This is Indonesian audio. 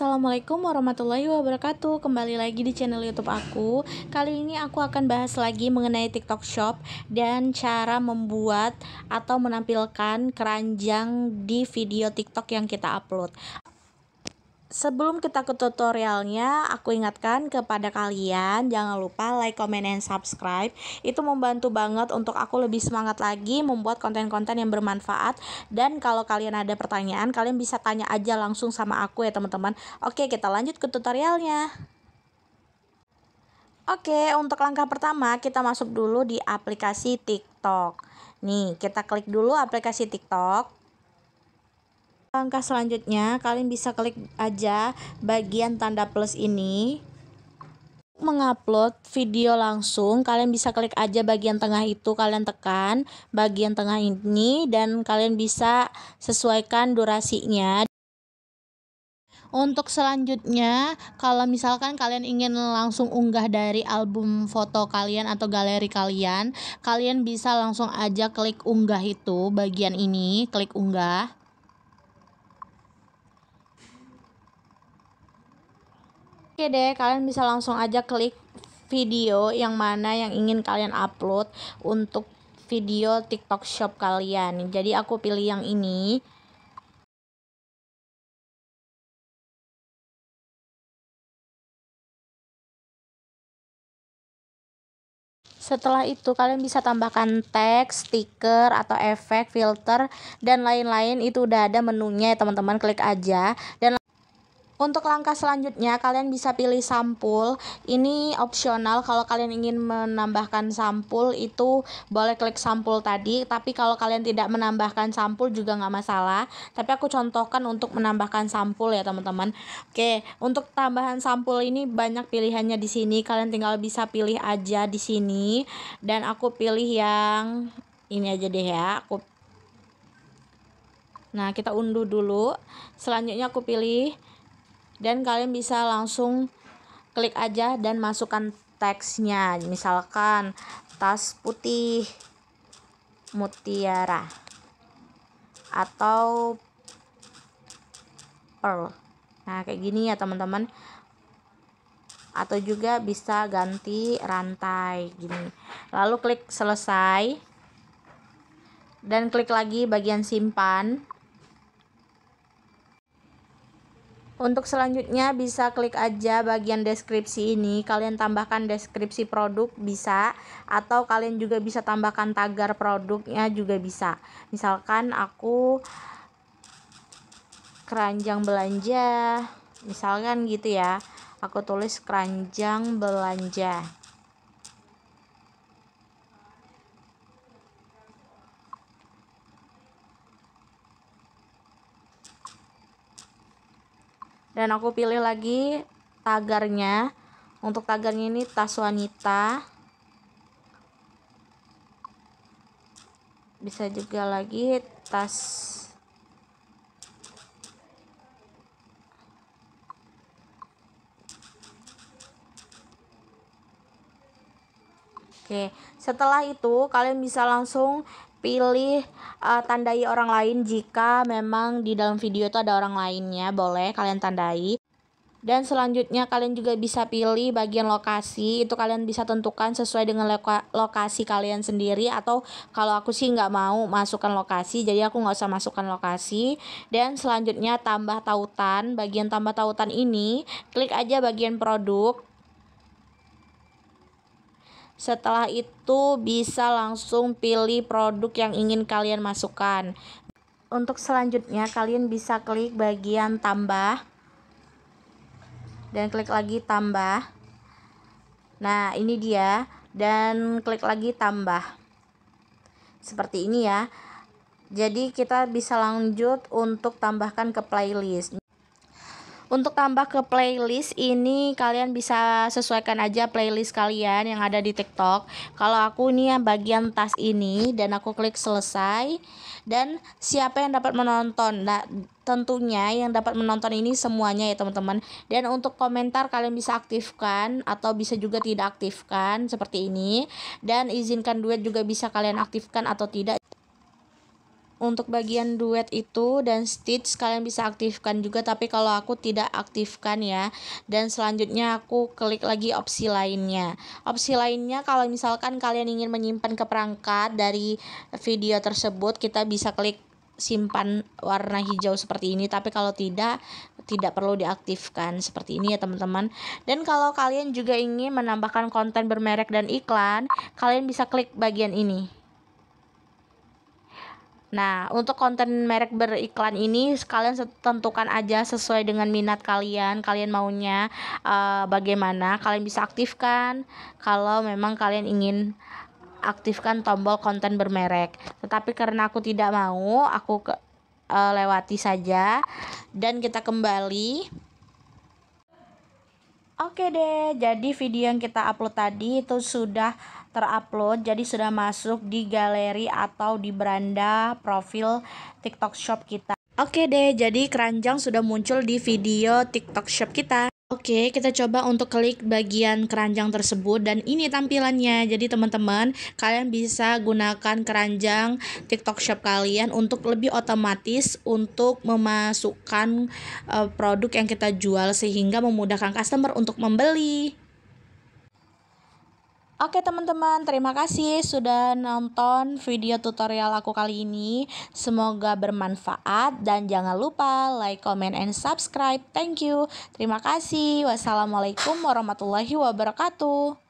Assalamualaikum warahmatullahi wabarakatuh Kembali lagi di channel youtube aku Kali ini aku akan bahas lagi mengenai tiktok shop Dan cara membuat atau menampilkan keranjang di video tiktok yang kita upload Sebelum kita ke tutorialnya, aku ingatkan kepada kalian jangan lupa like, comment, and subscribe. Itu membantu banget untuk aku lebih semangat lagi membuat konten-konten yang bermanfaat. Dan kalau kalian ada pertanyaan, kalian bisa tanya aja langsung sama aku ya teman-teman. Oke, kita lanjut ke tutorialnya. Oke, untuk langkah pertama kita masuk dulu di aplikasi TikTok. Nih, kita klik dulu aplikasi TikTok. Langkah selanjutnya, kalian bisa klik aja bagian tanda plus ini. Mengupload video langsung, kalian bisa klik aja bagian tengah itu, kalian tekan bagian tengah ini dan kalian bisa sesuaikan durasinya. Untuk selanjutnya, kalau misalkan kalian ingin langsung unggah dari album foto kalian atau galeri kalian, kalian bisa langsung aja klik unggah itu bagian ini, klik unggah. Oke deh, kalian bisa langsung aja klik video yang mana yang ingin kalian upload untuk video TikTok Shop kalian. Jadi aku pilih yang ini. Setelah itu kalian bisa tambahkan teks, stiker atau efek, filter dan lain-lain itu udah ada menunya ya teman-teman klik aja dan untuk langkah selanjutnya kalian bisa pilih sampul. Ini opsional kalau kalian ingin menambahkan sampul itu boleh klik sampul tadi, tapi kalau kalian tidak menambahkan sampul juga nggak masalah. Tapi aku contohkan untuk menambahkan sampul ya teman-teman. Oke, untuk tambahan sampul ini banyak pilihannya di sini. Kalian tinggal bisa pilih aja di sini dan aku pilih yang ini aja deh ya. Aku Nah, kita unduh dulu. Selanjutnya aku pilih dan kalian bisa langsung klik aja dan masukkan teksnya misalkan tas putih mutiara atau pearl nah kayak gini ya teman-teman atau juga bisa ganti rantai gini lalu klik selesai dan klik lagi bagian simpan Untuk selanjutnya bisa klik aja bagian deskripsi ini, kalian tambahkan deskripsi produk bisa atau kalian juga bisa tambahkan tagar produknya juga bisa. Misalkan aku keranjang belanja, misalkan gitu ya. Aku tulis keranjang belanja. dan aku pilih lagi tagarnya untuk tagarnya ini tas wanita bisa juga lagi tas Oke, setelah itu kalian bisa langsung pilih uh, tandai orang lain jika memang di dalam video itu ada orang lainnya, boleh kalian tandai. Dan selanjutnya kalian juga bisa pilih bagian lokasi, itu kalian bisa tentukan sesuai dengan loka lokasi kalian sendiri atau kalau aku sih nggak mau masukkan lokasi, jadi aku nggak usah masukkan lokasi. Dan selanjutnya tambah tautan, bagian tambah tautan ini klik aja bagian produk, setelah itu bisa langsung pilih produk yang ingin kalian masukkan. Untuk selanjutnya kalian bisa klik bagian tambah dan klik lagi tambah. Nah, ini dia dan klik lagi tambah. Seperti ini ya. Jadi kita bisa lanjut untuk tambahkan ke playlist. Untuk tambah ke playlist ini kalian bisa sesuaikan aja playlist kalian yang ada di TikTok. Kalau aku ini yang bagian tas ini dan aku klik selesai dan siapa yang dapat menonton. Nah, tentunya yang dapat menonton ini semuanya ya teman-teman. Dan untuk komentar kalian bisa aktifkan atau bisa juga tidak aktifkan seperti ini dan izinkan duet juga bisa kalian aktifkan atau tidak untuk bagian duet itu dan stitch kalian bisa aktifkan juga tapi kalau aku tidak aktifkan ya dan selanjutnya aku klik lagi opsi lainnya opsi lainnya kalau misalkan kalian ingin menyimpan ke perangkat dari video tersebut kita bisa klik simpan warna hijau seperti ini tapi kalau tidak tidak perlu diaktifkan seperti ini ya teman-teman dan kalau kalian juga ingin menambahkan konten bermerek dan iklan kalian bisa klik bagian ini Nah, untuk konten merek beriklan ini kalian tentukan aja sesuai dengan minat kalian, kalian maunya uh, bagaimana, kalian bisa aktifkan kalau memang kalian ingin aktifkan tombol konten bermerek. Tetapi karena aku tidak mau, aku ke, uh, lewati saja dan kita kembali Oke deh, jadi video yang kita upload tadi itu sudah terupload, jadi sudah masuk di galeri atau di beranda profil TikTok Shop kita. Oke deh, jadi keranjang sudah muncul di video TikTok Shop kita. Oke, kita coba untuk klik bagian keranjang tersebut dan ini tampilannya. Jadi teman-teman, kalian bisa gunakan keranjang TikTok Shop kalian untuk lebih otomatis untuk memasukkan eh, produk yang kita jual sehingga memudahkan customer untuk membeli. Oke teman-teman, terima kasih sudah nonton video tutorial aku kali ini. Semoga bermanfaat dan jangan lupa like, comment, and subscribe. Thank you. Terima kasih. Wassalamualaikum warahmatullahi wabarakatuh.